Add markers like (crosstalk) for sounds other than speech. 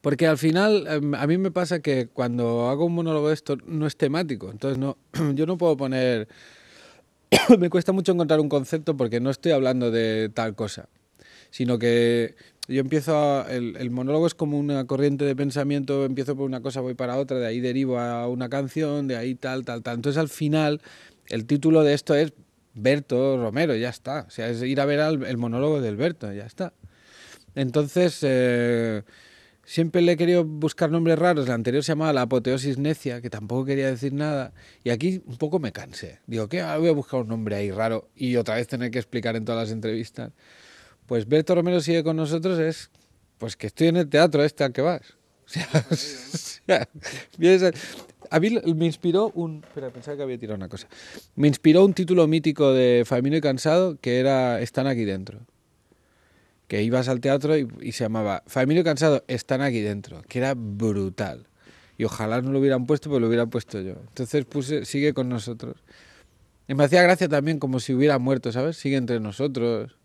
Porque al final, em, a mí me pasa que cuando hago un monólogo de esto no es temático. Entonces, no, (clears throat) yo no puedo poner. (coughs) me cuesta mucho encontrar un concepto porque no estoy hablando de tal cosa. Sino que yo empiezo. A, el, el, monólogo es como una corriente de pensamiento. Empiezo por una cosa, voy para otra. De ahí derivo a una canción. De ahí tal, tal, tal. Entonces, al final, el título de esto es. Berto Romero, ya está. O sea, es ir a ver el monólogo del Berto, ya está. Entonces. Eh, Siempre le he querido buscar nombres raros. La anterior se llamaba La Apoteosis Necia, que tampoco quería decir nada. Y aquí un poco me cansé. Digo, ¿qué? Ah, voy a buscar un nombre ahí raro y otra vez tener que explicar en todas las entrevistas. Pues Berto Romero sigue con nosotros es, pues que estoy en el teatro este al que vas. (laughs) O pues a mí me inspiró un... que había tirado una cosa. Me inspiró un título mítico de Famino y Cansado que era Están aquí dentro que ibas al teatro y, se llamaba Familia Cansado, están aquí dentro, que era brutal. Y ojalá no lo hubieran puesto, pero lo hubiera puesto yo. Entonces puse, sigue con nosotros. Y me hacía gracia también como si hubiera muerto, ¿sabes? Sigue entre nosotros.